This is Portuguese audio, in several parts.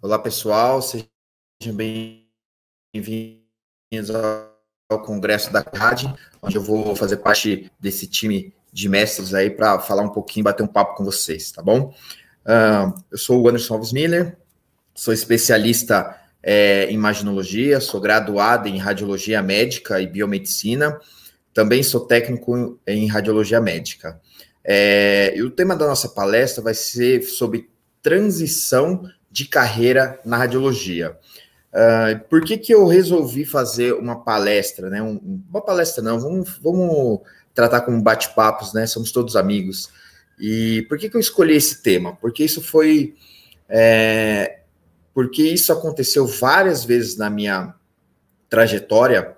Olá, pessoal, sejam bem-vindos ao Congresso da CAD, onde eu vou fazer parte desse time de mestres aí para falar um pouquinho, bater um papo com vocês, tá bom? Uh, eu sou o Anderson Alves Miller, sou especialista é, em imaginologia, sou graduado em radiologia médica e biomedicina, também sou técnico em radiologia médica. É, e o tema da nossa palestra vai ser sobre transição de carreira na radiologia. Uh, por que, que eu resolvi fazer uma palestra, né? Um, uma palestra não, vamos, vamos tratar como bate-papos, né? Somos todos amigos. E por que, que eu escolhi esse tema? Porque isso foi. É, porque isso aconteceu várias vezes na minha trajetória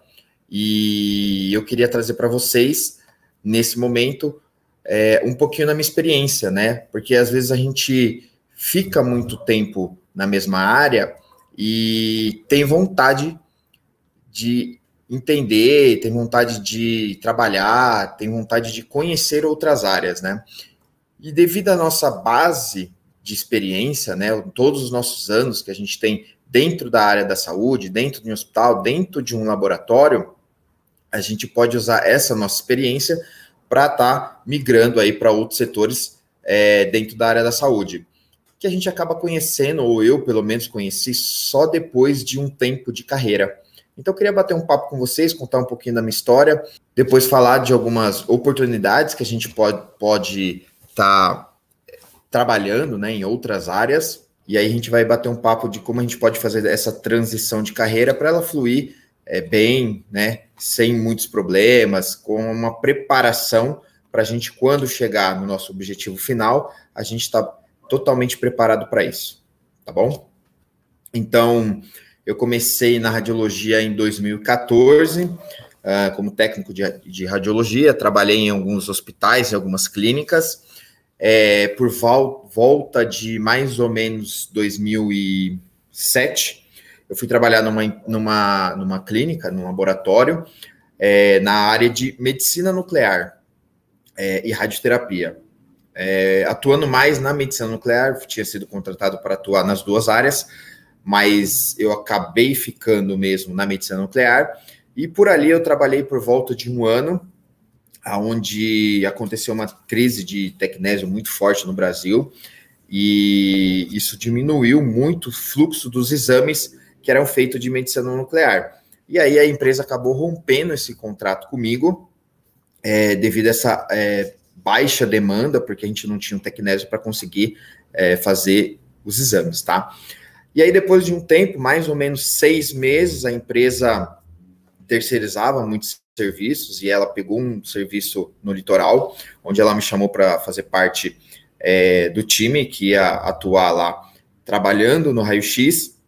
e eu queria trazer para vocês, nesse momento, é, um pouquinho da minha experiência, né? Porque às vezes a gente fica muito tempo na mesma área e tem vontade de entender, tem vontade de trabalhar, tem vontade de conhecer outras áreas, né? E devido à nossa base de experiência, né, todos os nossos anos que a gente tem dentro da área da saúde, dentro de um hospital, dentro de um laboratório, a gente pode usar essa nossa experiência para estar tá migrando aí para outros setores é, dentro da área da saúde que a gente acaba conhecendo, ou eu pelo menos conheci, só depois de um tempo de carreira. Então eu queria bater um papo com vocês, contar um pouquinho da minha história, depois falar de algumas oportunidades que a gente pode pode estar tá eh, trabalhando né, em outras áreas. E aí a gente vai bater um papo de como a gente pode fazer essa transição de carreira para ela fluir é, bem, né, sem muitos problemas, com uma preparação para a gente, quando chegar no nosso objetivo final, a gente está totalmente preparado para isso, tá bom? Então, eu comecei na radiologia em 2014, uh, ah, como técnico de, de, radiologia, trabalhei em alguns hospitais e algumas clínicas. É, por vol volta de mais ou menos 2007, eu fui trabalhar numa, numa, numa clínica, num laboratório, é, na área de medicina nuclear é, e radioterapia é, atuando mais na medicina nuclear, tinha sido contratado para atuar nas duas áreas, mas eu acabei ficando mesmo na medicina nuclear. E por ali eu trabalhei por volta de um ano, aonde aconteceu uma crise de tecnésio muito forte no Brasil, e isso diminuiu muito o fluxo dos exames que eram feitos de medicina nuclear. E aí a empresa acabou rompendo esse contrato comigo, é, devido a essa é, baixa demanda, porque a gente não tinha um tecnésio para conseguir é, fazer os exames, tá? E aí, depois de um tempo, mais ou menos seis meses, a empresa terceirizava muitos serviços e ela pegou um serviço no litoral, onde ela me chamou para fazer parte é, do time que ia atuar lá, trabalhando no raio-x.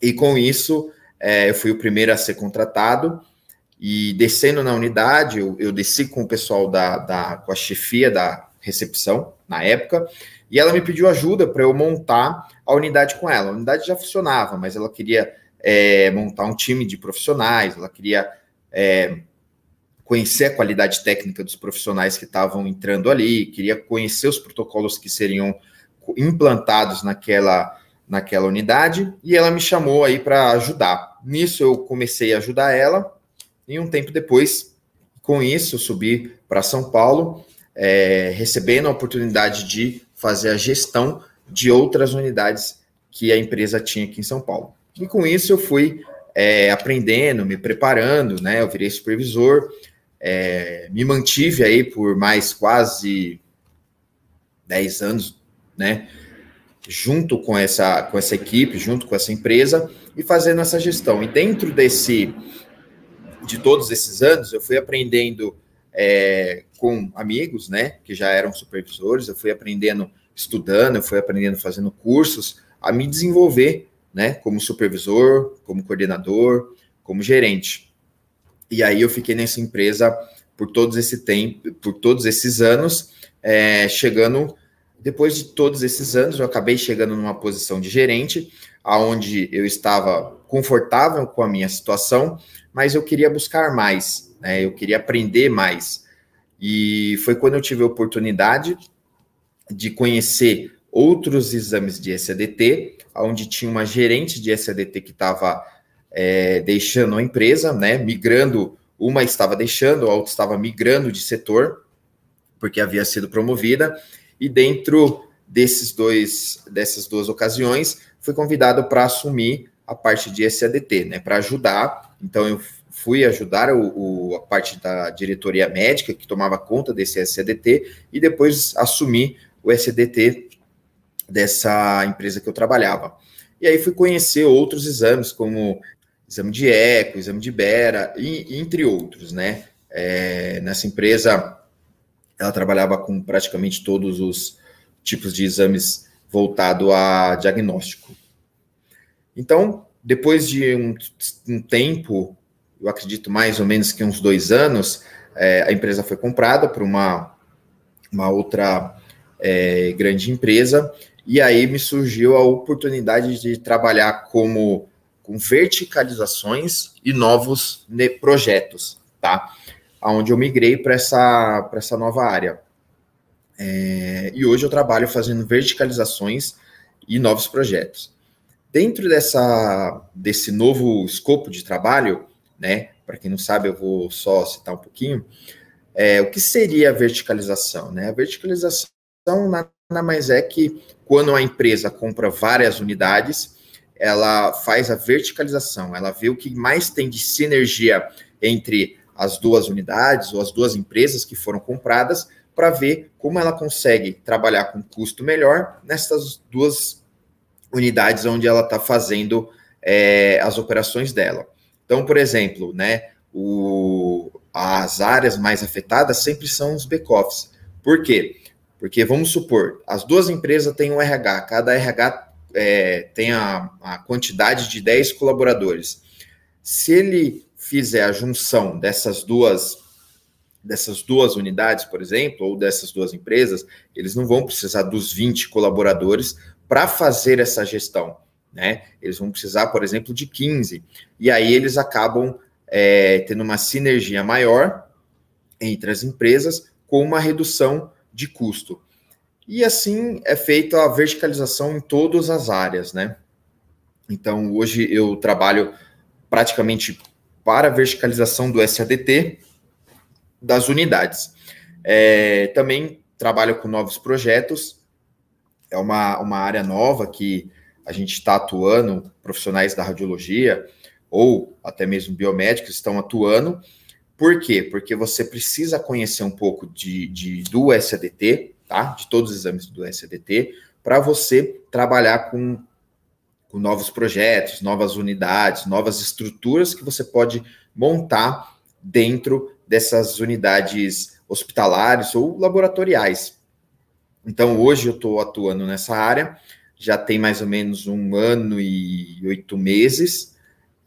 E com isso, é, eu fui o primeiro a ser contratado e descendo na unidade, eu, eu desci com o pessoal da, da, com a chefia da recepção na época, e ela me pediu ajuda para eu montar a unidade com ela. A unidade já funcionava, mas ela queria é, montar um time de profissionais, ela queria é, conhecer a qualidade técnica dos profissionais que estavam entrando ali, queria conhecer os protocolos que seriam implantados naquela, naquela unidade, e ela me chamou aí para ajudar. Nisso eu comecei a ajudar ela, e um tempo depois, com isso, subi para São Paulo, é, recebendo a oportunidade de fazer a gestão de outras unidades que a empresa tinha aqui em São Paulo. E com isso eu fui é, aprendendo, me preparando, né? Eu virei supervisor, é, me mantive aí por mais quase 10 anos, né? Junto com essa, com essa equipe, junto com essa empresa e fazendo essa gestão. E dentro desse de todos esses anos, eu fui aprendendo é, com amigos, né, que já eram supervisores, eu fui aprendendo estudando, eu fui aprendendo fazendo cursos a me desenvolver, né, como supervisor, como coordenador, como gerente. E aí eu fiquei nessa empresa por todos esse tempo, por todos esses anos, é, chegando depois de todos esses anos, eu acabei chegando numa posição de gerente, aonde eu estava confortável com a minha situação, mas eu queria buscar mais, né? Eu queria aprender mais. E foi quando eu tive a oportunidade de conhecer outros exames de ECDT, onde tinha uma gerente de ECDT que estava é, deixando a empresa, né? Migrando, uma estava deixando, a outra estava migrando de setor, porque havia sido promovida. E dentro desses dois, dessas duas ocasiões, fui convidado para assumir a parte de SADT, né, para ajudar. Então, eu fui ajudar o, o, a parte da diretoria médica, que tomava conta desse SCDT, e depois assumi o SADT dessa empresa que eu trabalhava. E aí fui conhecer outros exames, como exame de eco, exame de Bera, e, entre outros, né? É, nessa empresa, ela trabalhava com praticamente todos os tipos de exames voltado a diagnóstico. Então, depois de um, um tempo, eu acredito mais ou menos que uns dois anos, é, a empresa foi comprada por uma, uma outra é, grande empresa, e aí me surgiu a oportunidade de trabalhar como com verticalizações e novos projetos, tá? Aonde eu migrei para essa, essa nova área. É, e hoje eu trabalho fazendo verticalizações e novos projetos. Dentro dessa, desse novo escopo de trabalho, né? Para quem não sabe, eu vou só citar um pouquinho. É, o que seria a verticalização? Né? A verticalização nada mais é que quando a empresa compra várias unidades, ela faz a verticalização, ela vê o que mais tem de sinergia entre as duas unidades ou as duas empresas que foram compradas para ver como ela consegue trabalhar com custo melhor nessas duas unidades onde ela está fazendo é, as operações dela. Então, por exemplo, né, o, as áreas mais afetadas sempre são os back-office. Por quê? Porque vamos supor, as duas empresas têm um RH, cada RH é, tem a, a quantidade de 10 colaboradores. Se ele fizer a junção dessas duas dessas duas unidades, por exemplo, ou dessas duas empresas, eles não vão precisar dos 20 colaboradores para fazer essa gestão. Né? Eles vão precisar, por exemplo, de 15. E aí eles acabam é, tendo uma sinergia maior entre as empresas com uma redução de custo. E assim é feita a verticalização em todas as áreas, né? Então, hoje eu trabalho praticamente para a verticalização do SADT das unidades. É, também trabalho com novos projetos é uma, uma área nova que a gente está atuando, profissionais da radiologia ou até mesmo biomédicos estão atuando. Por quê? Porque você precisa conhecer um pouco de, de do SADT, tá? De todos os exames do SADT, para você trabalhar com, com novos projetos, novas unidades, novas estruturas que você pode montar dentro dessas unidades hospitalares ou laboratoriais, então, hoje eu estou atuando nessa área, já tem mais ou menos um ano e oito meses.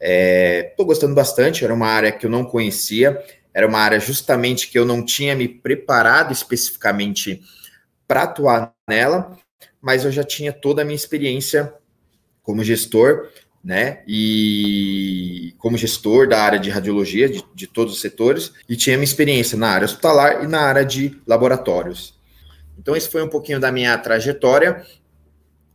Estou é, gostando bastante, era uma área que eu não conhecia, era uma área justamente que eu não tinha me preparado especificamente para atuar nela, mas eu já tinha toda a minha experiência como gestor, né? E como gestor da área de radiologia, de, de todos os setores, e tinha minha experiência na área hospitalar e na área de laboratórios. Então, esse foi um pouquinho da minha trajetória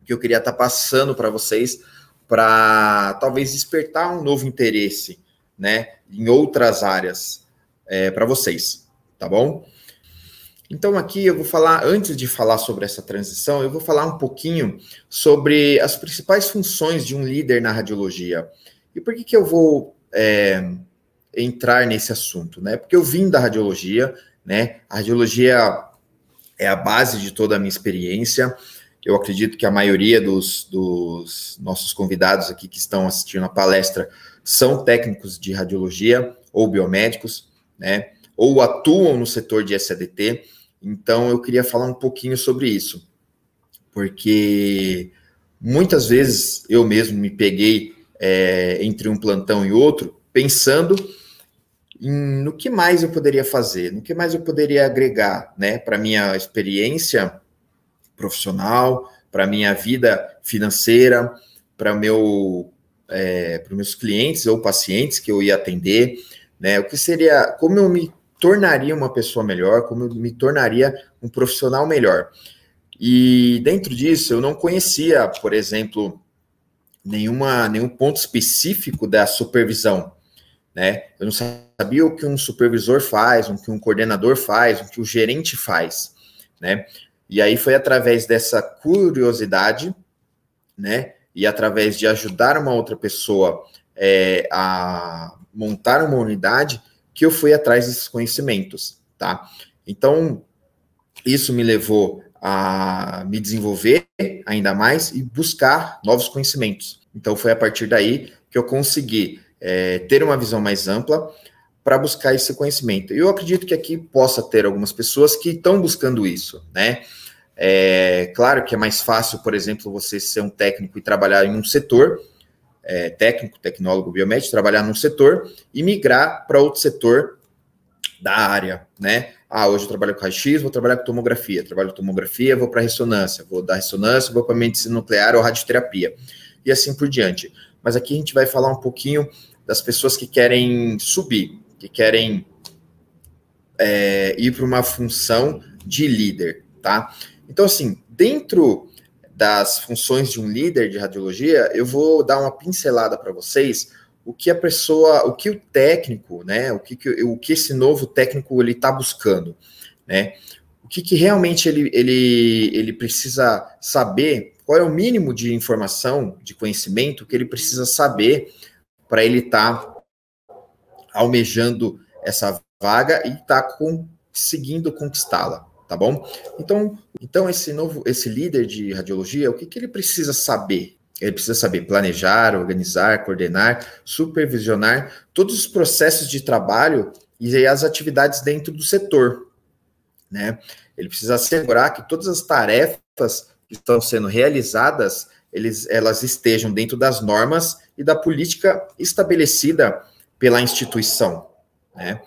que eu queria estar tá passando para vocês, para talvez despertar um novo interesse, né, em outras áreas é, para vocês, tá bom? Então, aqui eu vou falar, antes de falar sobre essa transição, eu vou falar um pouquinho sobre as principais funções de um líder na radiologia. E por que, que eu vou é, entrar nesse assunto? Né? Porque eu vim da radiologia, né? A radiologia é a base de toda a minha experiência. Eu acredito que a maioria dos, dos nossos convidados aqui que estão assistindo a palestra são técnicos de radiologia ou biomédicos, né? Ou atuam no setor de SADT. Então, eu queria falar um pouquinho sobre isso, porque muitas vezes eu mesmo me peguei é, entre um plantão e outro pensando no que mais eu poderia fazer, no que mais eu poderia agregar, né, para minha experiência profissional, para minha vida financeira, para meu, é, para meus clientes ou pacientes que eu ia atender, né, o que seria, como eu me tornaria uma pessoa melhor, como eu me tornaria um profissional melhor. E dentro disso, eu não conhecia, por exemplo, nenhuma, nenhum ponto específico da supervisão, né? Eu não sabia sabia o que um supervisor faz, o que um coordenador faz, o que o gerente faz, né? E aí foi através dessa curiosidade, né? E através de ajudar uma outra pessoa é, a montar uma unidade que eu fui atrás desses conhecimentos, tá? Então, isso me levou a me desenvolver ainda mais e buscar novos conhecimentos. Então, foi a partir daí que eu consegui é, ter uma visão mais ampla, para buscar esse conhecimento. Eu acredito que aqui possa ter algumas pessoas que estão buscando isso, né? É, claro que é mais fácil, por exemplo, você ser um técnico e trabalhar em um setor, é, técnico, tecnólogo, biomédico, trabalhar num setor e migrar para outro setor da área, né? Ah, hoje eu trabalho com raio-x, vou trabalhar com tomografia, trabalho com tomografia, vou para ressonância, vou dar ressonância, vou para medicina nuclear ou radioterapia, e assim por diante. Mas aqui a gente vai falar um pouquinho das pessoas que querem subir, que querem é, ir para uma função de líder, tá? Então, assim, dentro das funções de um líder de radiologia, eu vou dar uma pincelada para vocês o que a pessoa, o que o técnico, né, o que, que o que esse novo técnico ele está buscando, né? O que, que realmente ele, ele, ele precisa saber, qual é o mínimo de informação, de conhecimento que ele precisa saber para ele estar tá almejando essa vaga e está conseguindo conquistá-la, tá bom? Então, então esse novo, esse líder de radiologia, o que, que ele precisa saber? Ele precisa saber planejar, organizar, coordenar, supervisionar todos os processos de trabalho e as atividades dentro do setor, né? Ele precisa assegurar que todas as tarefas que estão sendo realizadas, eles, elas estejam dentro das normas e da política estabelecida pela instituição. Né?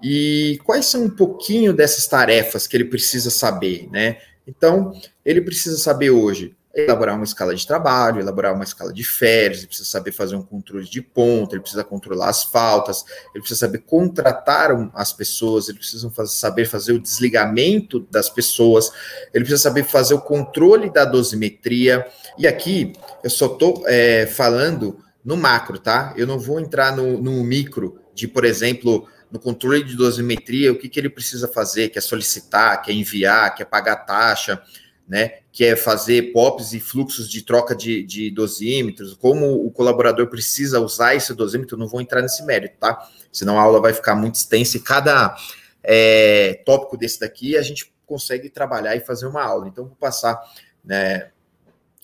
E quais são um pouquinho dessas tarefas que ele precisa saber, né? Então, ele precisa saber hoje elaborar uma escala de trabalho, elaborar uma escala de férias, ele precisa saber fazer um controle de ponta, ele precisa controlar as faltas, ele precisa saber contratar as pessoas, ele precisa saber fazer o desligamento das pessoas, ele precisa saber fazer o controle da dosimetria. E aqui eu só estou é, falando no macro, tá? Eu não vou entrar no, no micro de, por exemplo, no controle de dosimetria, o que, que ele precisa fazer, Que é solicitar, Que é enviar, Que é pagar taxa, né? Quer é fazer POPs e fluxos de troca de, de dosímetros, como o colaborador precisa usar esse dosímetro, não vou entrar nesse mérito, tá? Senão a aula vai ficar muito extensa e cada é, tópico desse daqui a gente consegue trabalhar e fazer uma aula. Então, vou passar né,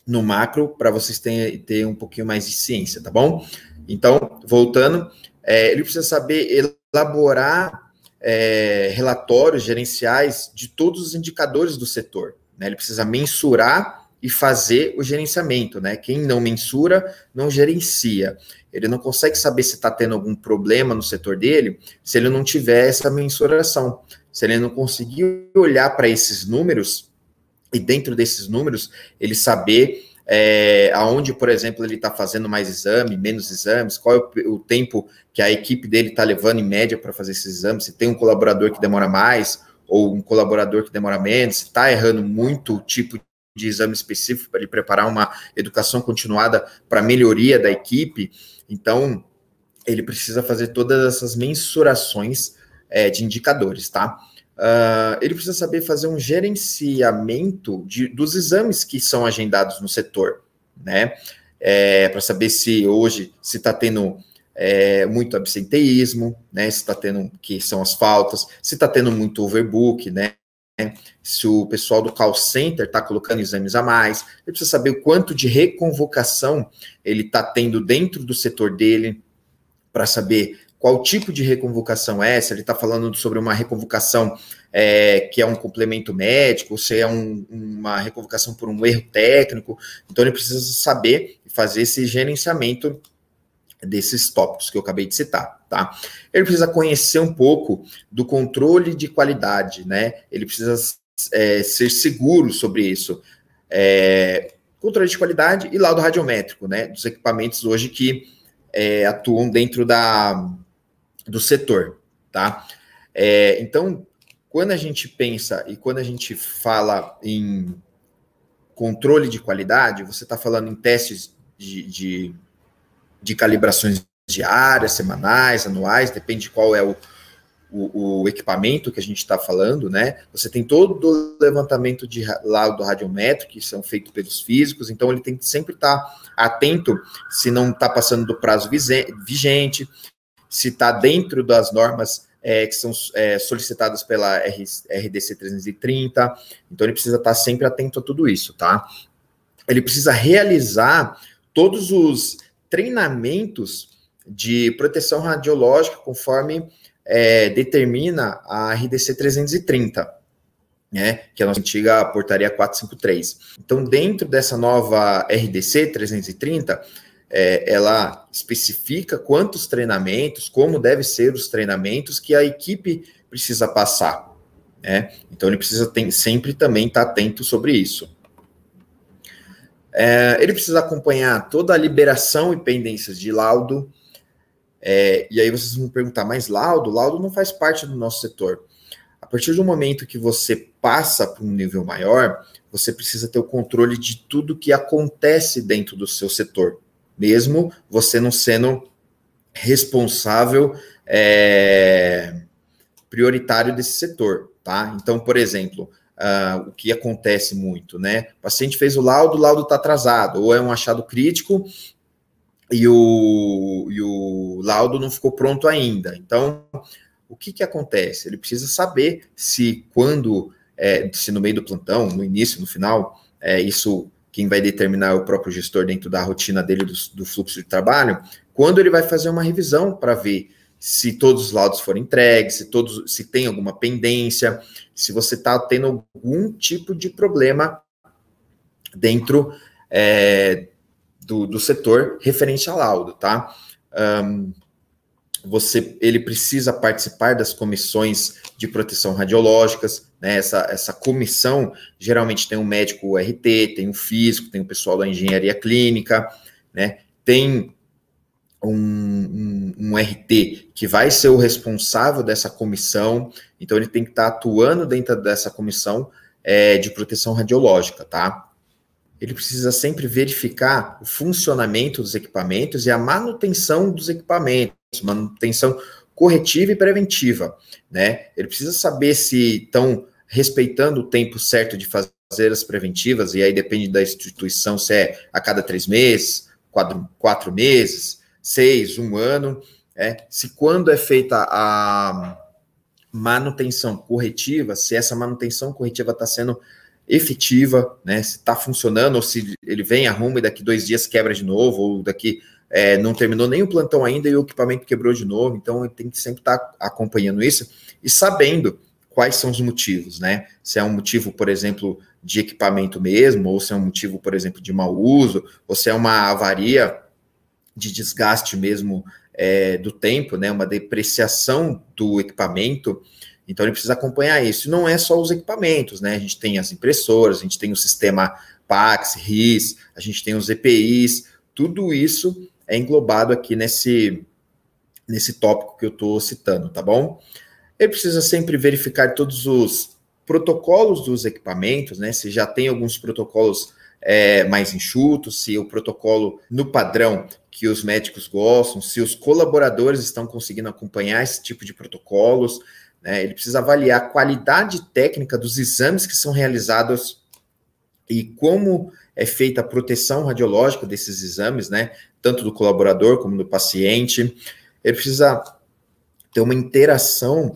no macro para vocês terem, ter um pouquinho mais de ciência, tá bom? Então, voltando, é, ele precisa saber elaborar é, relatórios gerenciais de todos os indicadores do setor. Né? Ele precisa mensurar e fazer o gerenciamento, né? Quem não mensura, não gerencia. Ele não consegue saber se está tendo algum problema no setor dele se ele não tiver essa mensuração. Se ele não conseguir olhar para esses números e dentro desses números, ele saber é, aonde, por exemplo, ele está fazendo mais exame, menos exames, qual é o, o tempo que a equipe dele está levando em média para fazer esses exames, se tem um colaborador que demora mais ou um colaborador que demora menos, se está errando muito o tipo de exame específico para ele preparar uma educação continuada para melhoria da equipe. Então, ele precisa fazer todas essas mensurações é, de indicadores, tá? Uh, ele precisa saber fazer um gerenciamento de, dos exames que são agendados no setor, né? É, para saber se hoje se está tendo é, muito absenteísmo, né? Se está tendo que são as faltas, se está tendo muito overbook, né? Se o pessoal do call center está colocando exames a mais, ele precisa saber o quanto de reconvocação ele está tendo dentro do setor dele, para saber qual tipo de reconvocação é, se ele está falando sobre uma reconvocação é, que é um complemento médico, se é um, uma reconvocação por um erro técnico. Então, ele precisa saber fazer esse gerenciamento desses tópicos que eu acabei de citar, tá? Ele precisa conhecer um pouco do controle de qualidade, né? Ele precisa é, ser seguro sobre isso. É, controle de qualidade e laudo radiométrico, né? Dos equipamentos hoje que é, atuam dentro da, do setor, tá? É, então, quando a gente pensa e quando a gente fala em controle de qualidade, você está falando em testes de, de, de, calibrações diárias, semanais, anuais, depende de qual é o, o, o, equipamento que a gente está falando, né? Você tem todo o levantamento de laudo radiométrico que são feitos pelos físicos, então ele tem que sempre estar tá atento se não está passando do prazo vigente, se está dentro das normas é, que são é, solicitadas pela RDC 330. Então ele precisa estar tá sempre atento a tudo isso, tá? Ele precisa realizar todos os treinamentos de proteção radiológica conforme é, determina a RDC 330. Né, que é a nossa antiga portaria 453. Então, dentro dessa nova RDC 330, é, ela especifica quantos treinamentos, como deve ser os treinamentos que a equipe precisa passar. Né? Então ele precisa sempre também estar tá atento sobre isso. É, ele precisa acompanhar toda a liberação e pendências de laudo. É, e aí vocês vão perguntar, mas laudo? Laudo não faz parte do nosso setor. A partir do momento que você passa para um nível maior, você precisa ter o controle de tudo que acontece dentro do seu setor mesmo você não sendo responsável é, prioritário desse setor, tá? Então, por exemplo, uh, o que acontece muito, né? O paciente fez o laudo, o laudo está atrasado, ou é um achado crítico e o, e o laudo não ficou pronto ainda. Então, o que, que acontece? Ele precisa saber se quando, é, se no meio do plantão, no início, no final, é, isso quem vai determinar é o próprio gestor dentro da rotina dele do, do fluxo de trabalho, quando ele vai fazer uma revisão para ver se todos os laudos foram entregues, se todos se tem alguma pendência, se você está tendo algum tipo de problema dentro é, do, do setor referente ao laudo, tá? Um, você, ele precisa participar das comissões de proteção radiológicas, né? Essa, essa comissão geralmente tem um médico RT, tem um físico, tem o um pessoal da engenharia clínica, né? tem um, um, um, RT que vai ser o responsável dessa comissão, então ele tem que estar tá atuando dentro dessa comissão é, de proteção radiológica, tá? Ele precisa sempre verificar o funcionamento dos equipamentos e a manutenção dos equipamentos, manutenção corretiva e preventiva, né? Ele precisa saber se estão respeitando o tempo certo de fazer as preventivas, e aí depende da instituição se é a cada três meses, quatro, quatro meses, seis, um ano, é, se quando é feita a manutenção corretiva, se essa manutenção corretiva está sendo efetiva, né, se está funcionando, ou se ele vem, arruma e daqui dois dias quebra de novo, ou daqui é, não terminou nem o plantão ainda e o equipamento quebrou de novo, então ele tem que sempre estar tá acompanhando isso e sabendo quais são os motivos, né? Se é um motivo, por exemplo, de equipamento mesmo, ou se é um motivo, por exemplo, de mau uso, ou se é uma avaria de desgaste mesmo é, do tempo, né? Uma depreciação do equipamento. Então ele precisa acompanhar isso. E não é só os equipamentos, né? A gente tem as impressoras, a gente tem o sistema PAX, RIS, a gente tem os EPIs, tudo isso é englobado aqui nesse nesse tópico que eu estou citando, tá bom? Ele precisa sempre verificar todos os protocolos dos equipamentos, né? Se já tem alguns protocolos é, mais enxutos, se o protocolo no padrão que os médicos gostam, se os colaboradores estão conseguindo acompanhar esse tipo de protocolos, né? Ele precisa avaliar a qualidade técnica dos exames que são realizados e como é feita a proteção radiológica desses exames, né? Tanto do colaborador como do paciente. Ele precisa ter uma interação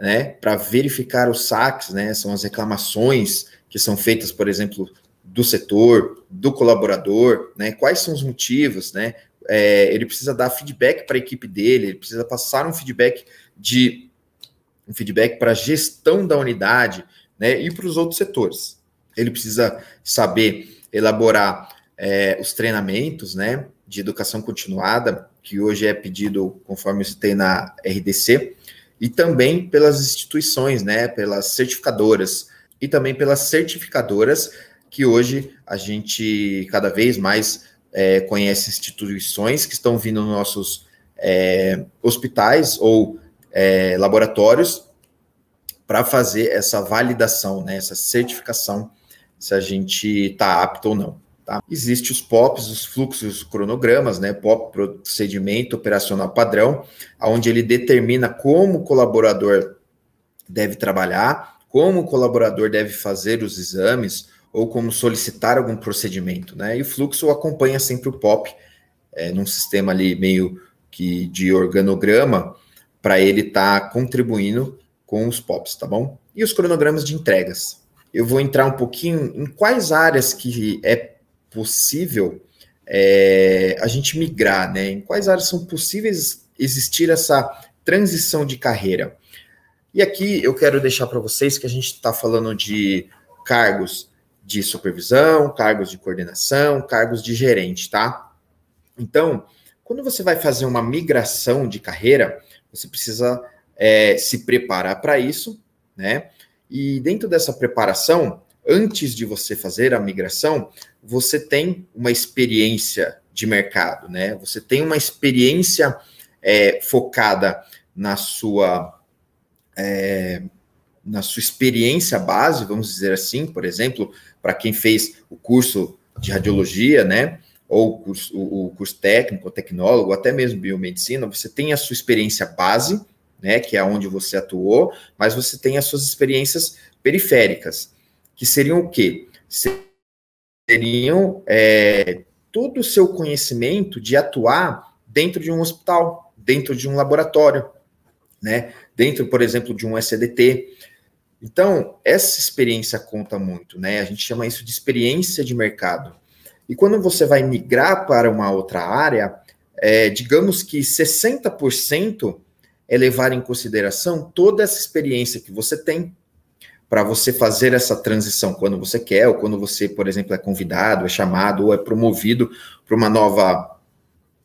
né, para verificar os saques, né, são as reclamações que são feitas, por exemplo, do setor, do colaborador, né, quais são os motivos, né, é, ele precisa dar feedback para a equipe dele, ele precisa passar um feedback de um feedback para a gestão da unidade, né, e para os outros setores. Ele precisa saber elaborar é, os treinamentos, né, de educação continuada, que hoje é pedido, conforme você tem na RDC, e também pelas instituições, né, pelas certificadoras e também pelas certificadoras que hoje a gente cada vez mais é, conhece instituições que estão vindo nos nossos é, hospitais ou é, laboratórios para fazer essa validação, né, essa certificação se a gente está apto ou não. Tá? Existem os POPs, os fluxos, os cronogramas, né? POP, procedimento operacional padrão, onde ele determina como o colaborador deve trabalhar, como o colaborador deve fazer os exames ou como solicitar algum procedimento, né? E o fluxo acompanha sempre o POP é, num sistema ali meio que de organograma para ele estar tá contribuindo com os POPs, tá bom? E os cronogramas de entregas. Eu vou entrar um pouquinho em quais áreas que é possível é, a gente migrar, né? Em quais áreas são possíveis existir essa transição de carreira? E aqui eu quero deixar para vocês que a gente está falando de cargos de supervisão, cargos de coordenação, cargos de gerente, tá? Então, quando você vai fazer uma migração de carreira, você precisa é, se preparar para isso, né? E dentro dessa preparação, antes de você fazer a migração, você tem uma experiência de mercado, né? Você tem uma experiência é, focada na sua é, na sua experiência base, vamos dizer assim, por exemplo, para quem fez o curso de radiologia, né? Ou o curso, o, o curso técnico, tecnólogo, até mesmo biomedicina, você tem a sua experiência base, né? Que é onde você atuou, mas você tem as suas experiências periféricas, que seriam o quê? teriam é, todo o seu conhecimento de atuar dentro de um hospital, dentro de um laboratório, né? Dentro, por exemplo, de um SDT. Então, essa experiência conta muito, né? A gente chama isso de experiência de mercado. E quando você vai migrar para uma outra área, é, digamos que 60% é levar em consideração toda essa experiência que você tem, para você fazer essa transição quando você quer, ou quando você, por exemplo, é convidado, é chamado ou é promovido para uma nova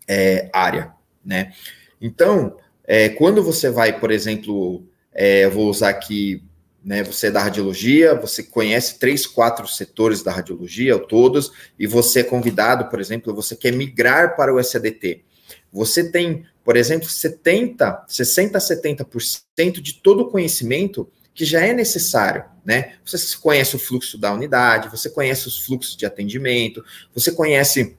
é, área, né? Então, é, quando você vai, por exemplo, é, eu vou usar aqui, né? Você é da radiologia, você conhece três, quatro setores da radiologia, ou todos, e você é convidado, por exemplo, você quer migrar para o SADT. Você tem, por exemplo, 70, 60 a 70% de todo o conhecimento que já é necessário, né? Você conhece o fluxo da unidade, você conhece os fluxos de atendimento, você conhece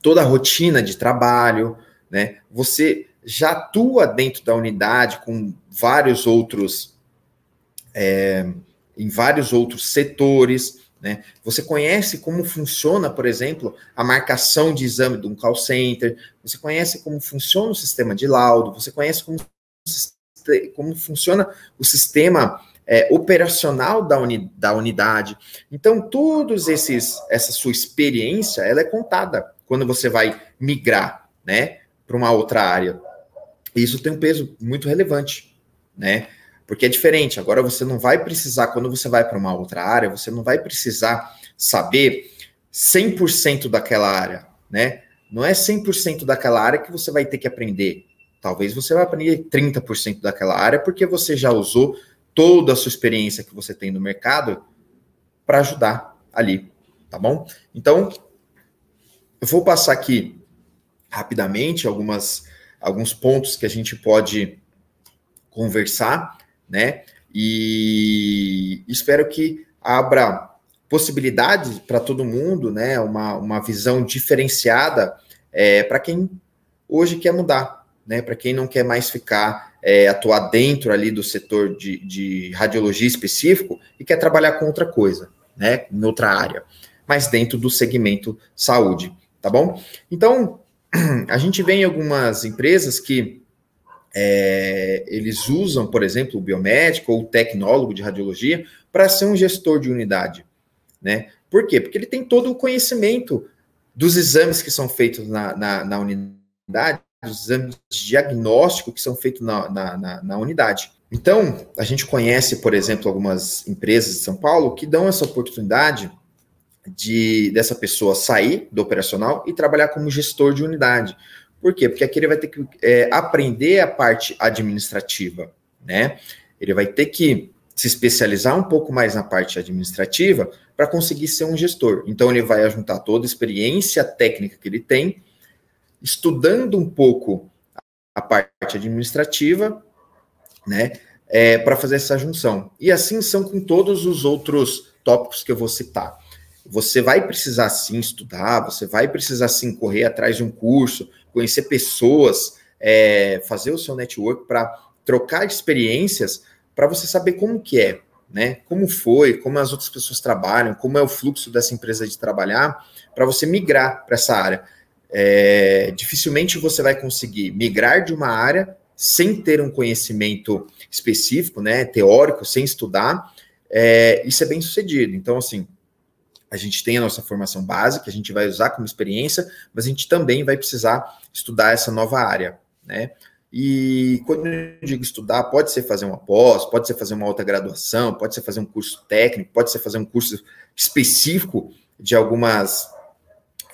toda a rotina de trabalho, né? Você já atua dentro da unidade com vários outros, é, em vários outros setores, né? Você conhece como funciona, por exemplo, a marcação de exame de um call center, você conhece como funciona o sistema de laudo, você conhece como como funciona o sistema é, operacional da, uni, da unidade. Então, todos esses, essa sua experiência, ela é contada quando você vai migrar, né, para uma outra área. E isso tem um peso muito relevante, né? Porque é diferente. Agora você não vai precisar, quando você vai para uma outra área, você não vai precisar saber 100% daquela área, né? Não é 100% daquela área que você vai ter que aprender. Talvez você vai aprender 30% daquela área porque você já usou toda a sua experiência que você tem no mercado para ajudar ali, tá bom? Então, eu vou passar aqui rapidamente algumas alguns pontos que a gente pode conversar, né? E espero que abra possibilidades para todo mundo, né? Uma, uma visão diferenciada é, para quem hoje quer mudar, né, para quem não quer mais ficar, é, atuar dentro ali do setor de, de radiologia específico e quer trabalhar com outra coisa, né, em outra área, mas dentro do segmento saúde, tá bom? Então, a gente vê em algumas empresas que é, eles usam, por exemplo, o biomédico ou o tecnólogo de radiologia para ser um gestor de unidade, né? Por quê? Porque ele tem todo o conhecimento dos exames que são feitos na, na, na unidade os exames de diagnóstico que são feitos na, na, na, na unidade. Então, a gente conhece, por exemplo, algumas empresas de São Paulo que dão essa oportunidade de dessa pessoa sair do operacional e trabalhar como gestor de unidade. Por quê? Porque aqui ele vai ter que é, aprender a parte administrativa, né? Ele vai ter que se especializar um pouco mais na parte administrativa para conseguir ser um gestor. Então ele vai juntar toda a experiência técnica que ele tem estudando um pouco a parte administrativa, né, é, para fazer essa junção. E assim são com todos os outros tópicos que eu vou citar. Você vai precisar sim estudar, você vai precisar sim correr atrás de um curso, conhecer pessoas, é, fazer o seu network para trocar experiências, para você saber como que é, né? Como foi, como as outras pessoas trabalham, como é o fluxo dessa empresa de trabalhar, para você migrar para essa área é, dificilmente você vai conseguir migrar de uma área sem ter um conhecimento específico, né, teórico, sem estudar, é, isso é bem sucedido. Então, assim, a gente tem a nossa formação básica, a gente vai usar como experiência, mas a gente também vai precisar estudar essa nova área, né? E quando eu digo estudar, pode ser fazer uma pós, pode ser fazer uma outra graduação, pode ser fazer um curso técnico, pode ser fazer um curso específico de algumas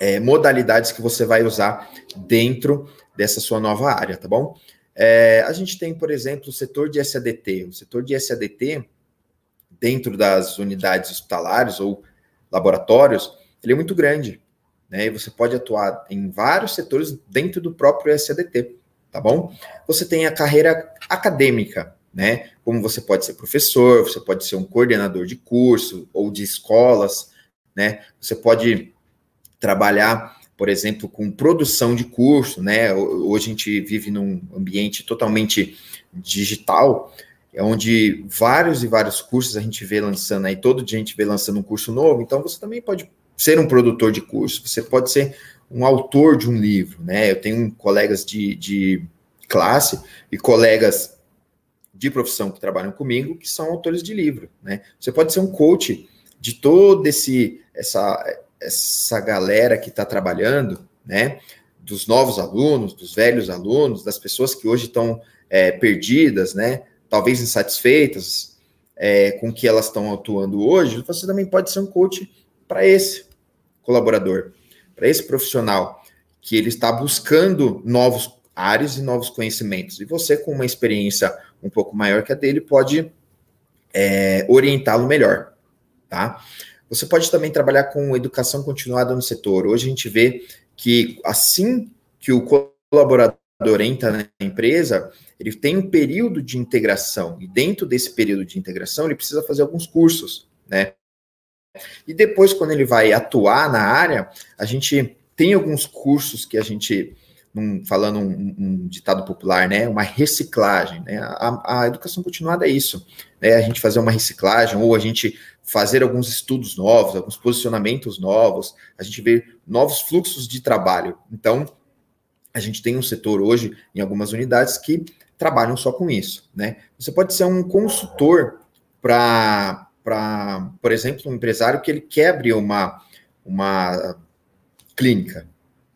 é, modalidades que você vai usar dentro dessa sua nova área, tá bom? É, a gente tem, por exemplo, o setor de SADT. O setor de SADT, dentro das unidades hospitalares ou laboratórios, ele é muito grande. Né? E você pode atuar em vários setores dentro do próprio SADT, tá bom? Você tem a carreira acadêmica, né? Como você pode ser professor, você pode ser um coordenador de curso ou de escolas, né? Você pode trabalhar, por exemplo, com produção de curso, né? Hoje a gente vive num ambiente totalmente digital, é onde vários e vários cursos a gente vê lançando aí, todo dia a gente vê lançando um curso novo, então você também pode ser um produtor de curso, você pode ser um autor de um livro, né? Eu tenho colegas de, de classe e colegas de profissão que trabalham comigo que são autores de livro, né? Você pode ser um coach de todo esse essa essa galera que está trabalhando, né? Dos novos alunos, dos velhos alunos, das pessoas que hoje estão é, perdidas, né? Talvez insatisfeitas é, com que elas estão atuando hoje. Você também pode ser um coach para esse colaborador, para esse profissional que ele está buscando novos áreas e novos conhecimentos. E você, com uma experiência um pouco maior que a dele, pode é, orientá-lo melhor, tá? Você pode também trabalhar com educação continuada no setor. Hoje a gente vê que assim que o colaborador entra na empresa, ele tem um período de integração e dentro desse período de integração ele precisa fazer alguns cursos, né? E depois quando ele vai atuar na área, a gente tem alguns cursos que a gente um, falando um, um, ditado popular, né? Uma reciclagem, né? A, a educação continuada é isso, né? A gente fazer uma reciclagem ou a gente fazer alguns estudos novos, alguns posicionamentos novos, a gente vê novos fluxos de trabalho. Então, a gente tem um setor hoje em algumas unidades que trabalham só com isso, né? Você pode ser um consultor para, por exemplo, um empresário que ele quebre uma, uma clínica,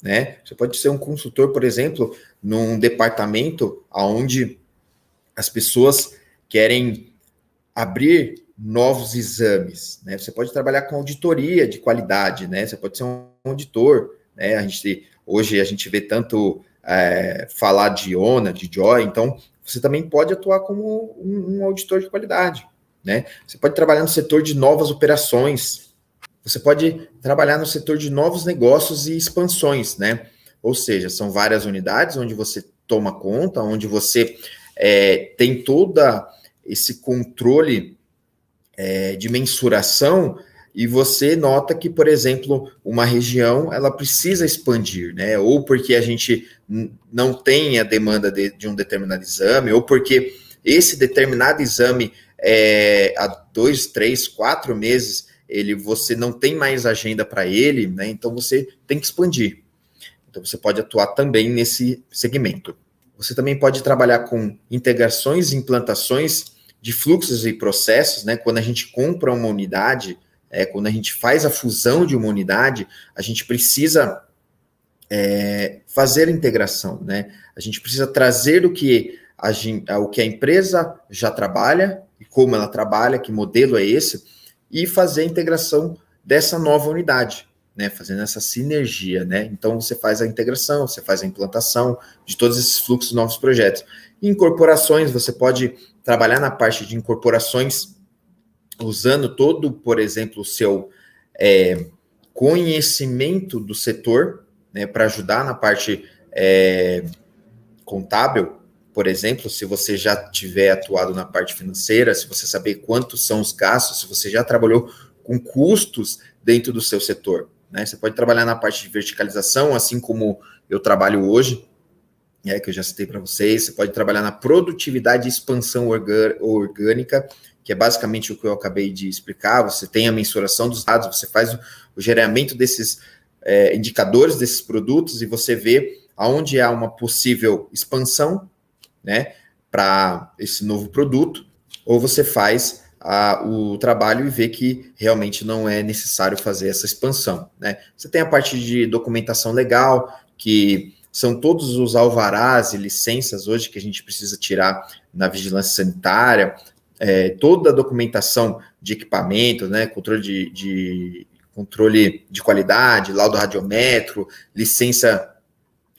né? Você pode ser um consultor, por exemplo, num departamento onde as pessoas querem abrir novos exames. Né? Você pode trabalhar com auditoria de qualidade, né? Você pode ser um auditor, né? A gente hoje a gente vê tanto é, falar de IONA, de Joy, então você também pode atuar como um, um auditor de qualidade, né? Você pode trabalhar no setor de novas operações, você pode trabalhar no setor de novos negócios e expansões, né? Ou seja, são várias unidades onde você toma conta, onde você é, tem todo esse controle é, de mensuração e você nota que, por exemplo, uma região ela precisa expandir, né? Ou porque a gente não tem a demanda de, de um determinado exame, ou porque esse determinado exame é, há dois, três, quatro meses ele você não tem mais agenda para ele, né? Então você tem que expandir. Então você pode atuar também nesse segmento. Você também pode trabalhar com integrações, implantações de fluxos e processos, né? Quando a gente compra uma unidade, é, quando a gente faz a fusão de uma unidade, a gente precisa é, fazer a integração, né? A gente precisa trazer o que a, o que a empresa já trabalha e como ela trabalha, que modelo é esse, e fazer a integração dessa nova unidade, né, fazendo essa sinergia, né? Então você faz a integração, você faz a implantação de todos esses fluxos novos projetos. Em corporações, você pode trabalhar na parte de incorporações, usando todo, por exemplo, o seu é, conhecimento do setor, né, para ajudar na parte é, contábil, por exemplo, se você já tiver atuado na parte financeira, se você saber quantos são os gastos, se você já trabalhou com custos dentro do seu setor. Né? Você pode trabalhar na parte de verticalização, assim como eu trabalho hoje, é, que eu já citei para vocês. Você pode trabalhar na produtividade e expansão orgânica, que é basicamente o que eu acabei de explicar. Você tem a mensuração dos dados, você faz o, o desses é, indicadores desses produtos e você vê aonde há uma possível expansão, né, para esse novo produto, ou você faz a, o trabalho e vê que realmente não é necessário fazer essa expansão, né? Você tem a parte de documentação legal que são todos os alvarás e licenças hoje que a gente precisa tirar na vigilância sanitária, é, toda a documentação de equipamento, né, controle de, de, controle de qualidade, laudo radiometro, licença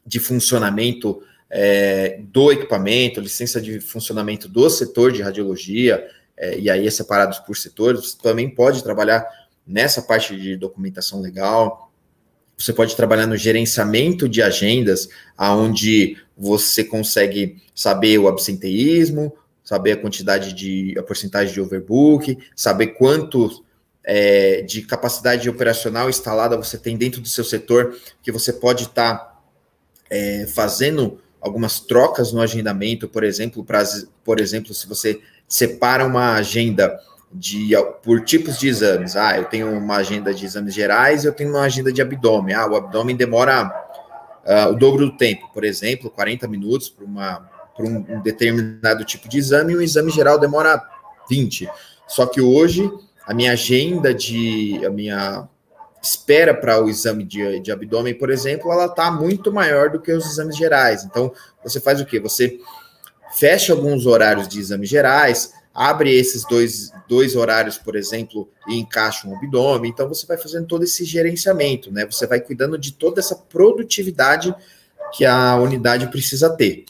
de funcionamento é, do equipamento, licença de funcionamento do setor de radiologia, é, e aí é separados por setores, você também pode trabalhar nessa parte de documentação legal, você pode trabalhar no gerenciamento de agendas, aonde você consegue saber o absenteísmo, saber a quantidade de a porcentagem de overbook, saber quanto é, de capacidade operacional instalada você tem dentro do seu setor, que você pode estar tá, é, fazendo algumas trocas no agendamento, por exemplo, pra, por exemplo, se você separa uma agenda de por tipos de exames. Ah, eu tenho uma agenda de exames gerais, e eu tenho uma agenda de abdômen. Ah, o abdômen demora ah, o dobro do tempo, por exemplo, 40 minutos para uma para um, um determinado tipo de exame, e um exame geral demora 20. Só que hoje a minha agenda de a minha espera para o exame de, de abdômen, por exemplo, ela está muito maior do que os exames gerais. Então, você faz o quê? Você fecha alguns horários de exames gerais, abre esses dois, dois horários, por exemplo, e encaixa um abdômen. Então, você vai fazendo todo esse gerenciamento, né? Você vai cuidando de toda essa produtividade que a unidade precisa ter.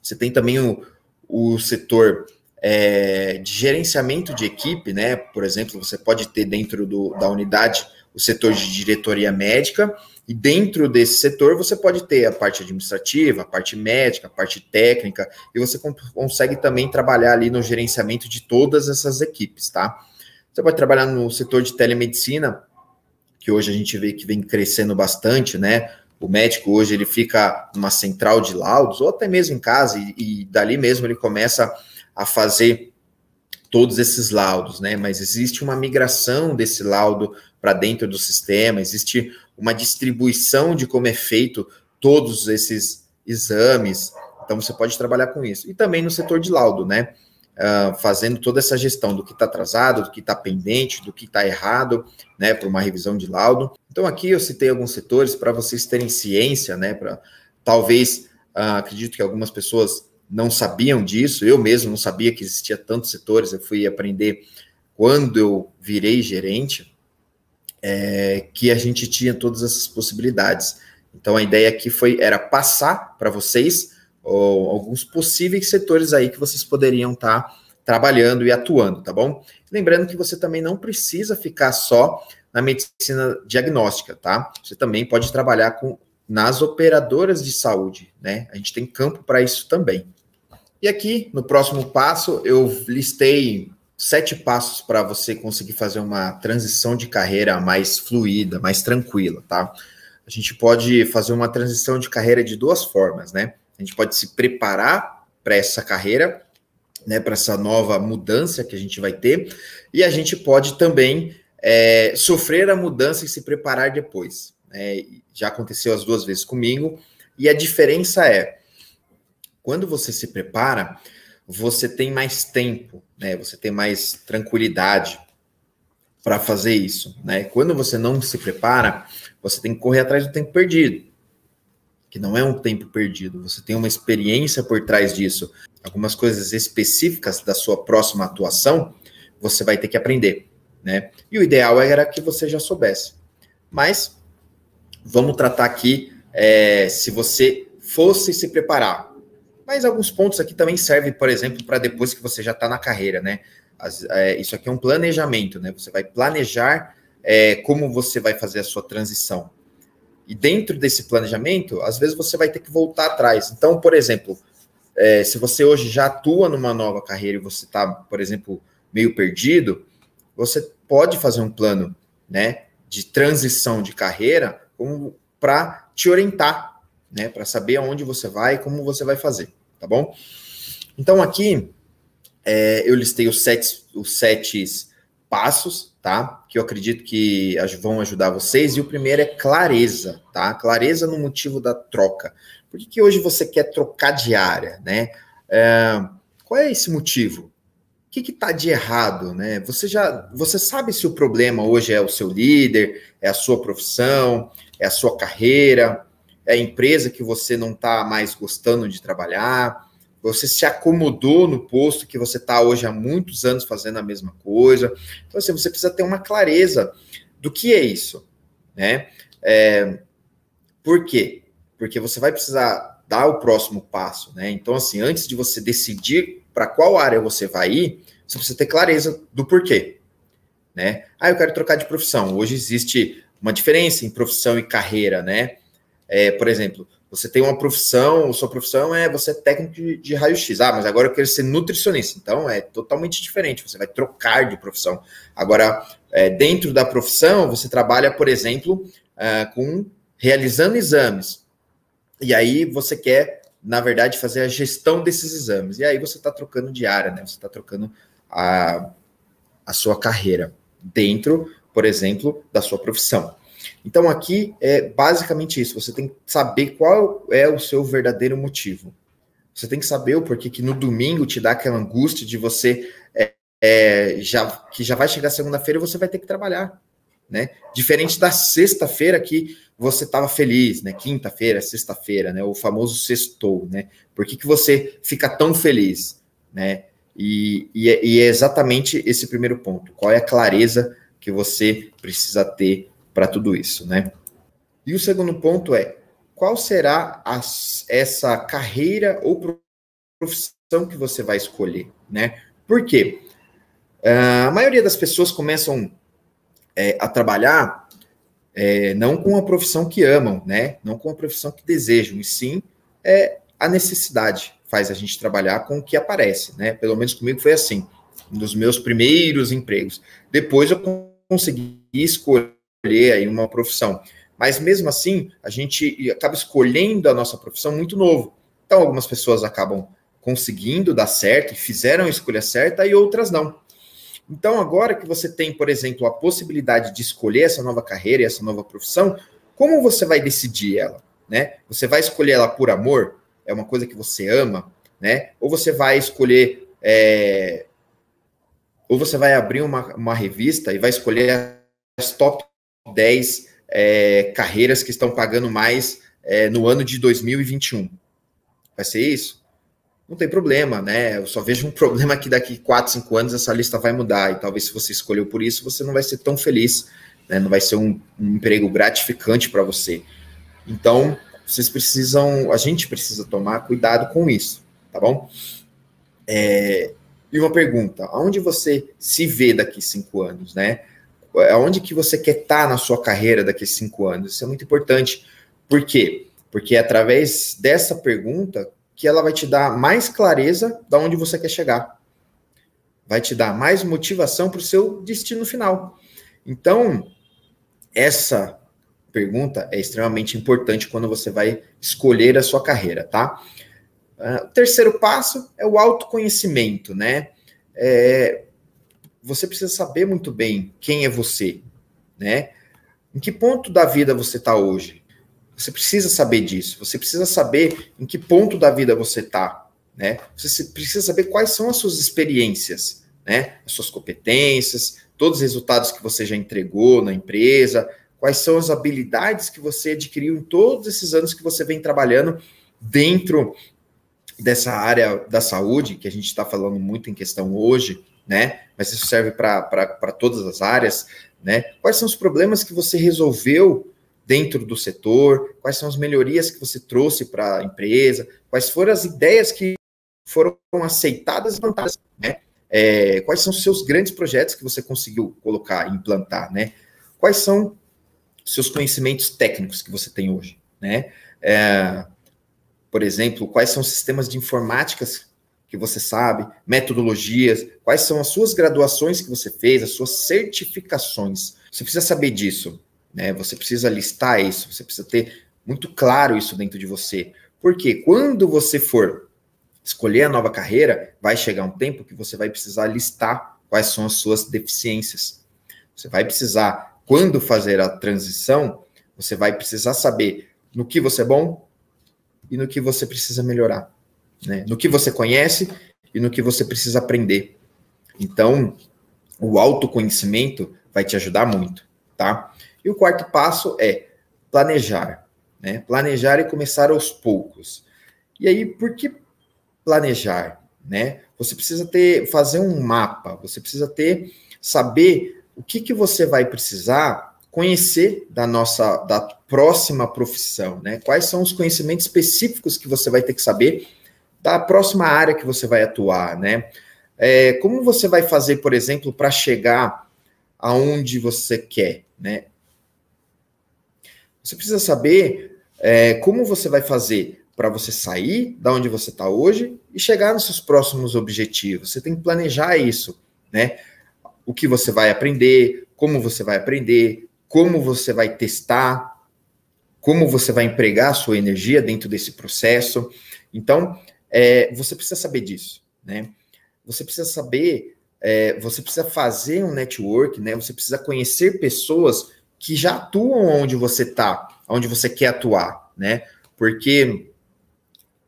Você tem também o, o setor é, de gerenciamento de equipe, né? Por exemplo, você pode ter dentro do, da unidade o setor de diretoria médica e dentro desse setor você pode ter a parte administrativa, a parte médica, a parte técnica, e você consegue também trabalhar ali no gerenciamento de todas essas equipes, tá? Você pode trabalhar no setor de telemedicina, que hoje a gente vê que vem crescendo bastante, né? O médico hoje ele fica numa central de laudos, ou até mesmo em casa, e, e dali mesmo ele começa a fazer todos esses laudos, né? Mas existe uma migração desse laudo para dentro do sistema, existe uma distribuição de como é feito todos esses exames. Então você pode trabalhar com isso. E também no setor de laudo, né? Uh, fazendo toda essa gestão do que está atrasado, do que está pendente, do que está errado, né, para uma revisão de laudo. Então aqui eu citei alguns setores para vocês terem ciência, né, para talvez uh, acredito que algumas pessoas não sabiam disso. Eu mesmo não sabia que existia tantos setores. Eu fui aprender quando eu virei gerente é, que a gente tinha todas essas possibilidades. Então a ideia aqui foi era passar para vocês ó, alguns possíveis setores aí que vocês poderiam estar tá trabalhando e atuando, tá bom? Lembrando que você também não precisa ficar só na medicina diagnóstica, tá? Você também pode trabalhar com nas operadoras de saúde, né? A gente tem campo para isso também. E aqui, no próximo passo, eu listei sete passos para você conseguir fazer uma transição de carreira mais fluida, mais tranquila, tá? A gente pode fazer uma transição de carreira de duas formas, né? A gente pode se preparar para essa carreira, né, para essa nova mudança que a gente vai ter, e a gente pode também é, sofrer a mudança e se preparar depois. Né? Já aconteceu as duas vezes comigo, e a diferença é quando você se prepara, você tem mais tempo, né? Você tem mais tranquilidade para fazer isso, né? Quando você não se prepara, você tem que correr atrás do tempo perdido, que não é um tempo perdido. Você tem uma experiência por trás disso, algumas coisas específicas da sua próxima atuação, você vai ter que aprender, né? E o ideal era que você já soubesse. Mas vamos tratar aqui é, se você fosse se preparar, mas alguns pontos aqui também servem, por exemplo, para depois que você já está na carreira, né? As, é, isso aqui é um planejamento, né? Você vai planejar é, como você vai fazer a sua transição. E dentro desse planejamento, às vezes você vai ter que voltar atrás. Então, por exemplo, é, se você hoje já atua numa nova carreira e você está, por exemplo, meio perdido, você pode fazer um plano, né, de transição de carreira, para te orientar, né, para saber aonde você vai e como você vai fazer tá bom? Então aqui é, eu listei os sete, os sete passos, tá? Que eu acredito que vão ajudar vocês. E o primeiro é clareza, tá? Clareza no motivo da troca. Por que, que hoje você quer trocar de área, né? É, qual é esse motivo? O que está de errado, né? Você já você sabe se o problema hoje é o seu líder, é a sua profissão, é a sua carreira, é empresa que você não está mais gostando de trabalhar, você se acomodou no posto que você está hoje há muitos anos fazendo a mesma coisa. Então, assim, você precisa ter uma clareza do que é isso, né? É, por quê? Porque você vai precisar dar o próximo passo, né? Então, assim, antes de você decidir para qual área você vai ir, você precisa ter clareza do porquê, né? Ah, eu quero trocar de profissão. Hoje existe uma diferença em profissão e carreira, né? É, por exemplo, você tem uma profissão, sua profissão é você é técnico de, de raio-x. Ah, mas agora eu quero ser nutricionista. Então é totalmente diferente, você vai trocar de profissão. Agora, é, dentro da profissão, você trabalha, por exemplo, uh, com realizando exames. E aí você quer, na verdade, fazer a gestão desses exames. E aí você está trocando de área, né? Você está trocando a, a sua carreira dentro, por exemplo, da sua profissão. Então aqui é basicamente isso. Você tem que saber qual é o seu verdadeiro motivo. Você tem que saber o porquê que no domingo te dá aquela angústia de você é, é, já que já vai chegar segunda-feira e você vai ter que trabalhar, né? Diferente da sexta-feira que você estava feliz, né? Quinta-feira, sexta-feira, né? O famoso sextou, né? Por que, que você fica tão feliz, né? E, e, é, e é exatamente esse primeiro ponto. Qual é a clareza que você precisa ter para tudo isso, né? E o segundo ponto é qual será a, essa carreira ou profissão que você vai escolher, né? Por quê? Uh, a maioria das pessoas começam é, a trabalhar é, não com a profissão que amam, né? Não com a profissão que desejam, e sim é, a necessidade faz a gente trabalhar com o que aparece, né? Pelo menos comigo foi assim, um dos meus primeiros empregos. Depois eu consegui escolher escolher aí uma profissão. Mas mesmo assim, a gente acaba escolhendo a nossa profissão muito novo. Então, algumas pessoas acabam conseguindo dar certo, fizeram a escolha certa e outras não. Então, agora que você tem, por exemplo, a possibilidade de escolher essa nova carreira e essa nova profissão, como você vai decidir ela? Né? Você vai escolher ela por amor? É uma coisa que você ama? Né? Ou você vai escolher. É... Ou você vai abrir uma, uma revista e vai escolher as top 10 é, carreiras que estão pagando mais é, no ano de 2021. Vai ser isso? Não tem problema, né? Eu só vejo um problema que daqui 4, 5 anos essa lista vai mudar. E talvez se você escolheu por isso, você não vai ser tão feliz, né? não vai ser um, um emprego gratificante para você. Então, vocês precisam, a gente precisa tomar cuidado com isso, tá bom? É, e uma pergunta: aonde você se vê daqui cinco anos, né? É, aonde que você quer estar tá na sua carreira daqui a cinco anos. Isso é muito importante. Por quê? Porque é através dessa pergunta que ela vai te dar mais clareza da onde você quer chegar. Vai te dar mais motivação para o seu destino final. Então, essa pergunta é extremamente importante quando você vai escolher a sua carreira, tá? Ah, o terceiro passo é o autoconhecimento, né? É, você precisa saber muito bem quem é você, né? Em que ponto da vida você está hoje? Você precisa saber disso. Você precisa saber em que ponto da vida você está, né? Você precisa saber quais são as suas experiências, né? As suas competências, todos os resultados que você já entregou na empresa, quais são as habilidades que você adquiriu em todos esses anos que você vem trabalhando dentro dessa área da saúde que a gente está falando muito em questão hoje, né? Mas isso serve para todas as áreas, né? Quais são os problemas que você resolveu dentro do setor? Quais são as melhorias que você trouxe para a empresa? Quais foram as ideias que foram aceitadas e plantadas, né? É, quais são os seus grandes projetos que você conseguiu colocar, implantar, né? Quais são seus conhecimentos técnicos que você tem hoje, né? É, por exemplo, quais são os sistemas de informática? que você sabe, metodologias, quais são as suas graduações que você fez, as suas certificações. Você precisa saber disso, né? Você precisa listar isso, você precisa ter muito claro isso dentro de você. Porque quando você for escolher a nova carreira, vai chegar um tempo que você vai precisar listar quais são as suas deficiências. Você vai precisar, quando fazer a transição, você vai precisar saber no que você é bom e no que você precisa melhorar né? no que você conhece e no que você precisa aprender. Então, o autoconhecimento vai te ajudar muito, tá? E o quarto passo é planejar, né? Planejar e começar aos poucos. E aí, por que planejar, né? Você precisa ter, fazer um mapa, você precisa ter, saber o que, que você vai precisar conhecer da nossa, da próxima profissão, né? Quais são os conhecimentos específicos que você vai ter que saber da próxima área que você vai atuar, né? É, como você vai fazer, por exemplo, para chegar aonde você quer, né? Você precisa saber é, como você vai fazer para você sair da onde você está hoje e chegar nos seus próximos objetivos. Você tem que planejar isso, né? O que você vai aprender, como você vai aprender, como você vai testar, como você vai empregar a sua energia dentro desse processo. Então, é, você precisa saber disso, né? Você precisa saber, é, você precisa fazer um network, né? Você precisa conhecer pessoas que já atuam onde você está, onde você quer atuar, né? Porque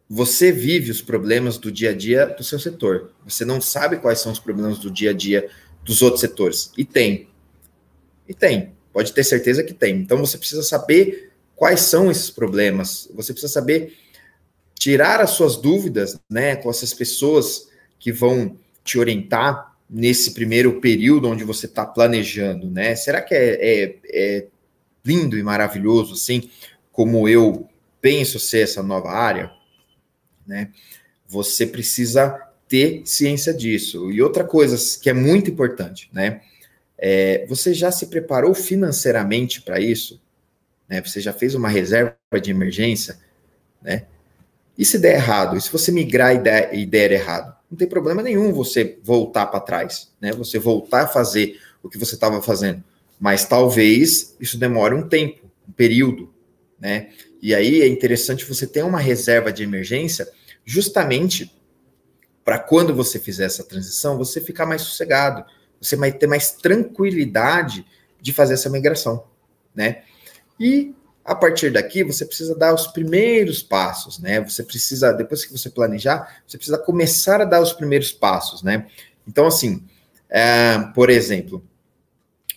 você vive os problemas do dia a dia do seu setor. Você não sabe quais são os problemas do dia a dia dos outros setores. E tem. E tem. Pode ter certeza que tem. Então você precisa saber quais são esses problemas. Você precisa saber tirar as suas dúvidas, né, com essas pessoas que vão te orientar nesse primeiro período onde você está planejando, né? Será que é, é, é, lindo e maravilhoso assim como eu penso ser essa nova área, né? Você precisa ter ciência disso. E outra coisa que é muito importante, né? É, você já se preparou financeiramente para isso? Né? Você já fez uma reserva de emergência, né? E se der errado? E se você migrar e der, e der errado? Não tem problema nenhum você voltar para trás, né? Você voltar a fazer o que você estava fazendo. Mas talvez isso demore um tempo, um período, né? E aí é interessante você ter uma reserva de emergência justamente para quando você fizer essa transição, você ficar mais sossegado, você vai ter mais tranquilidade de fazer essa migração, né? E a partir daqui, você precisa dar os primeiros passos, né? Você precisa, depois que você planejar, você precisa começar a dar os primeiros passos, né? Então, assim, é, por exemplo,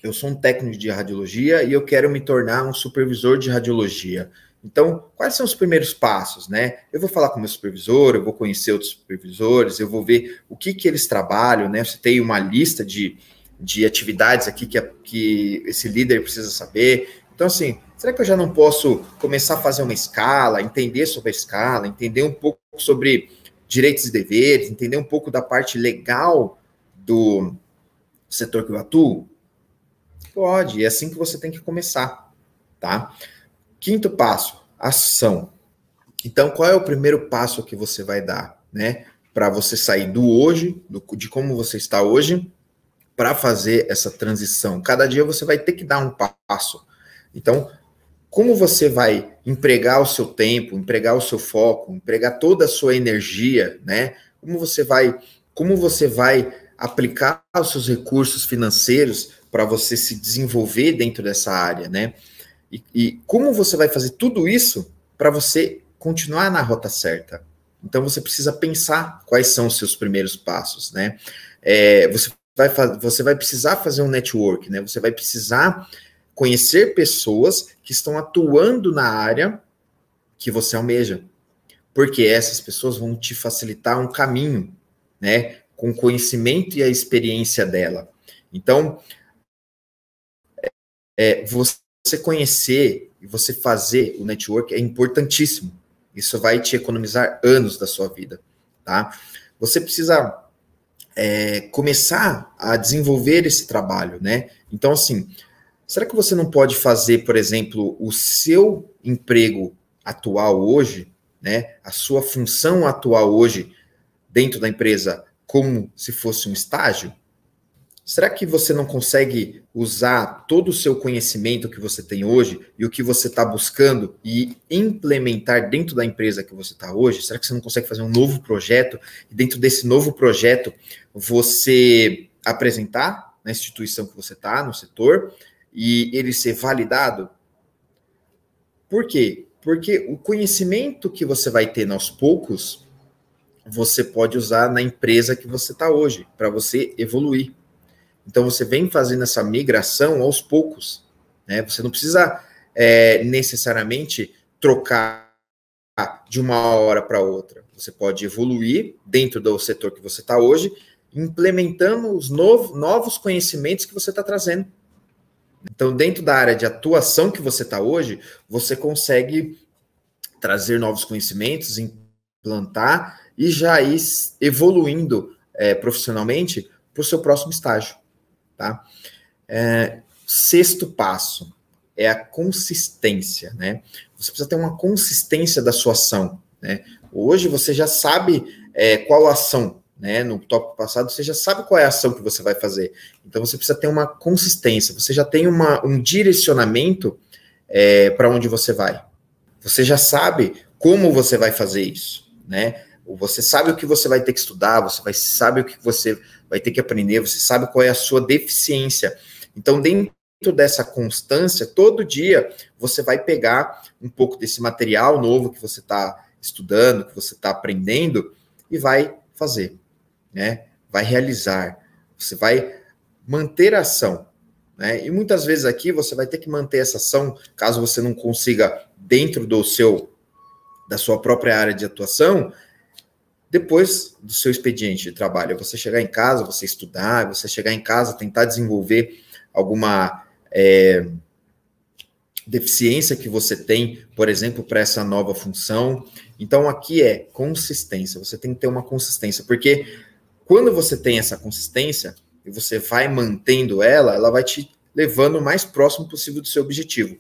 eu sou um técnico de radiologia e eu quero me tornar um supervisor de radiologia. Então, quais são os primeiros passos, né? Eu vou falar com meu supervisor, eu vou conhecer outros supervisores, eu vou ver o que, que eles trabalham, né? Você tem uma lista de, de atividades aqui que, que esse líder precisa saber. Então, assim, será que eu já não posso começar a fazer uma escala, entender sobre a escala, entender um pouco sobre direitos e deveres, entender um pouco da parte legal do setor que eu atuo? Pode, é assim que você tem que começar, tá? Quinto passo, ação. Então, qual é o primeiro passo que você vai dar, né? Para você sair do hoje, do, de como você está hoje, para fazer essa transição. Cada dia você vai ter que dar um passo. Então, como você vai empregar o seu tempo, empregar o seu foco, empregar toda a sua energia, né? Como você vai, como você vai aplicar os seus recursos financeiros para você se desenvolver dentro dessa área, né? E, e como você vai fazer tudo isso para você continuar na rota certa? Então você precisa pensar quais são os seus primeiros passos, né? É, você vai, você vai precisar fazer um network, né? Você vai precisar conhecer pessoas que estão atuando na área que você almeja. Porque essas pessoas vão te facilitar um caminho, né? Com o conhecimento e a experiência dela. Então, é, é, você conhecer e você fazer o network é importantíssimo. Isso vai te economizar anos da sua vida, tá? Você precisa é, começar a desenvolver esse trabalho, né? Então, assim, Será que você não pode fazer, por exemplo, o seu emprego atual hoje, né, a sua função atual hoje dentro da empresa como se fosse um estágio? Será que você não consegue usar todo o seu conhecimento que você tem hoje e o que você está buscando e implementar dentro da empresa que você está hoje? Será que você não consegue fazer um novo projeto e dentro desse novo projeto você apresentar na instituição que você está, no setor, e ele ser validado? Por quê? Porque o conhecimento que você vai ter aos poucos, você pode usar na empresa que você está hoje, para você evoluir. Então você vem fazendo essa migração aos poucos. Né? Você não precisa é, necessariamente trocar de uma hora para outra. Você pode evoluir dentro do setor que você está hoje, implementando os novos conhecimentos que você está trazendo. Então, dentro da área de atuação que você está hoje, você consegue trazer novos conhecimentos, implantar e já ir evoluindo é, profissionalmente para o seu próximo estágio. Tá? É, sexto passo é a consistência. Né? Você precisa ter uma consistência da sua ação. Né? Hoje você já sabe é, qual ação né, no tópico passado, você já sabe qual é a ação que você vai fazer. Então você precisa ter uma consistência, você já tem uma, um direcionamento é, para onde você vai. Você já sabe como você vai fazer isso, né? Você sabe o que você vai ter que estudar, você vai, sabe o que você vai ter que aprender, você sabe qual é a sua deficiência. Então, dentro dessa constância, todo dia você vai pegar um pouco desse material novo que você está estudando, que você está aprendendo e vai fazer né? Vai realizar, você vai manter a ação, né? E muitas vezes aqui você vai ter que manter essa ação, caso você não consiga dentro do seu da sua própria área de atuação, depois do seu expediente de trabalho, você chegar em casa, você estudar, você chegar em casa, tentar desenvolver alguma é, deficiência que você tem, por exemplo, para essa nova função. Então, aqui é consistência, você tem que ter uma consistência, porque quando você tem essa consistência e você vai mantendo ela, ela vai te levando o mais próximo possível do seu objetivo.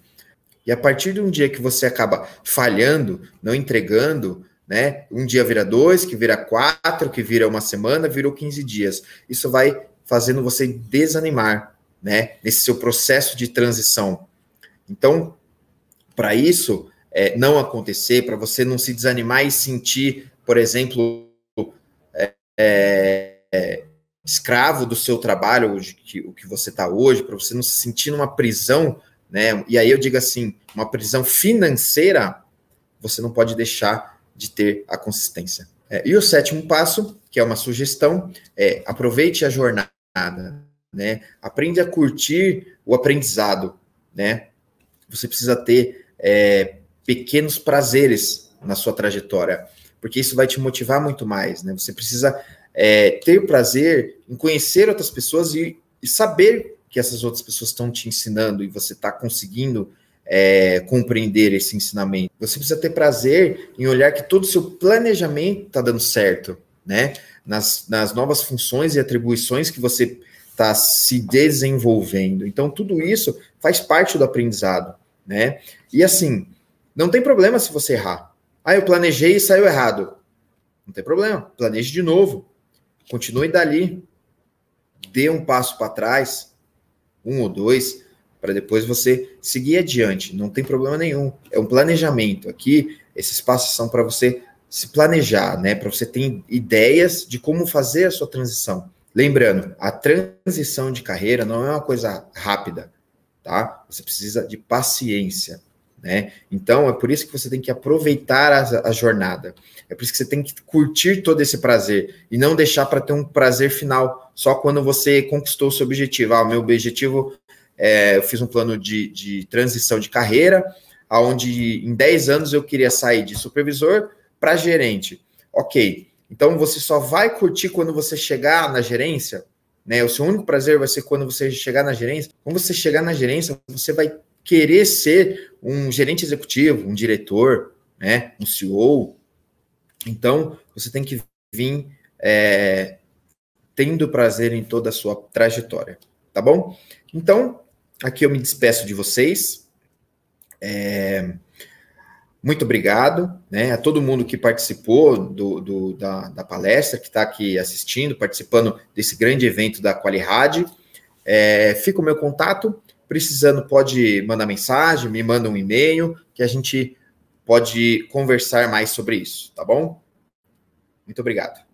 E a partir de um dia que você acaba falhando, não entregando, né? Um dia vira dois, que vira quatro, que vira uma semana, virou 15 dias. Isso vai fazendo você desanimar, né? Nesse seu processo de transição. Então, para isso é, não acontecer, para você não se desanimar e sentir, por exemplo, é, escravo do seu trabalho, o que, o que você está hoje, para você não se sentir numa prisão, né? E aí eu digo assim, uma prisão financeira, você não pode deixar de ter a consistência. É, e o sétimo passo, que é uma sugestão, é aproveite a jornada, né? Aprende a curtir o aprendizado, né? Você precisa ter é, pequenos prazeres na sua trajetória porque isso vai te motivar muito mais, né? Você precisa é, ter prazer em conhecer outras pessoas e, e, saber que essas outras pessoas estão te ensinando e você está conseguindo é, compreender esse ensinamento. Você precisa ter prazer em olhar que todo o seu planejamento está dando certo, né? Nas, nas novas funções e atribuições que você está se desenvolvendo. Então, tudo isso faz parte do aprendizado, né? E assim, não tem problema se você errar. Ah, eu planejei e saiu errado. Não tem problema, planeje de novo. Continue dali. Dê um passo para trás, um ou dois, para depois você seguir adiante. Não tem problema nenhum. É um planejamento. Aqui, esses passos são para você se planejar, né? Para você ter ideias de como fazer a sua transição. Lembrando, a transição de carreira não é uma coisa rápida, tá? Você precisa de paciência. Né? Então é por isso que você tem que aproveitar a, a, jornada. É por isso que você tem que curtir todo esse prazer e não deixar para ter um prazer final só quando você conquistou o seu objetivo. Ah, meu objetivo é, eu fiz um plano de, de transição de carreira, aonde em 10 anos eu queria sair de supervisor para gerente. Ok. Então você só vai curtir quando você chegar na gerência, né? O seu único prazer vai ser quando você chegar na gerência. Quando você chegar na gerência, você vai querer ser um gerente executivo, um diretor, né, um CEO. Então, você tem que vir é, tendo prazer em toda a sua trajetória, tá bom? Então, aqui eu me despeço de vocês. É, muito obrigado né, a todo mundo que participou do, do da, da, palestra, que está aqui assistindo, participando desse grande evento da Qualirad. É, fica o meu contato, Precisando, pode mandar mensagem, me manda um e-mail, que a gente pode conversar mais sobre isso, tá bom? Muito obrigado.